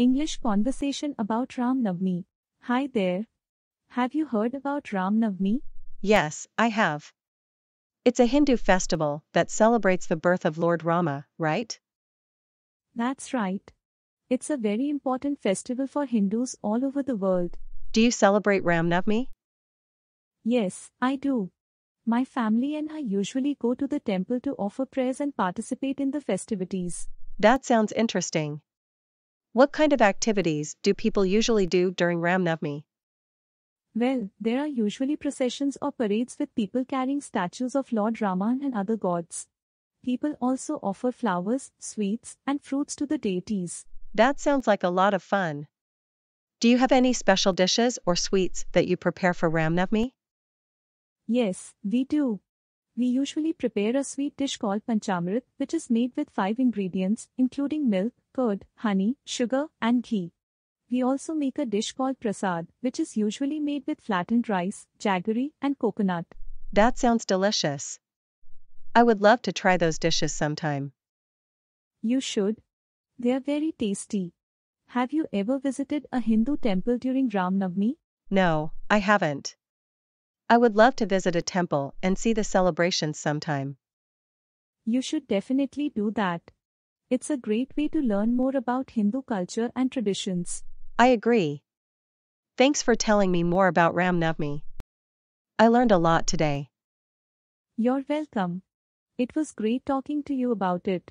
English conversation about Ram Navmi. Hi there. Have you heard about Ram Navmi? Yes, I have. It's a Hindu festival that celebrates the birth of Lord Rama, right? That's right. It's a very important festival for Hindus all over the world. Do you celebrate Ram Navmi? Yes, I do. My family and I usually go to the temple to offer prayers and participate in the festivities. That sounds interesting. What kind of activities do people usually do during Ram Navmi? Well, there are usually processions or parades with people carrying statues of Lord Raman and other gods. People also offer flowers, sweets, and fruits to the deities. That sounds like a lot of fun. Do you have any special dishes or sweets that you prepare for Ram Navmi? Yes, we do. We usually prepare a sweet dish called panchamrit, which is made with five ingredients, including milk, curd, honey, sugar, and ghee. We also make a dish called prasad, which is usually made with flattened rice, jaggery, and coconut. That sounds delicious. I would love to try those dishes sometime. You should. They are very tasty. Have you ever visited a Hindu temple during Ram Navami? No, I haven't. I would love to visit a temple and see the celebrations sometime. You should definitely do that. It's a great way to learn more about Hindu culture and traditions. I agree. Thanks for telling me more about Ram Navmi. I learned a lot today. You're welcome. It was great talking to you about it.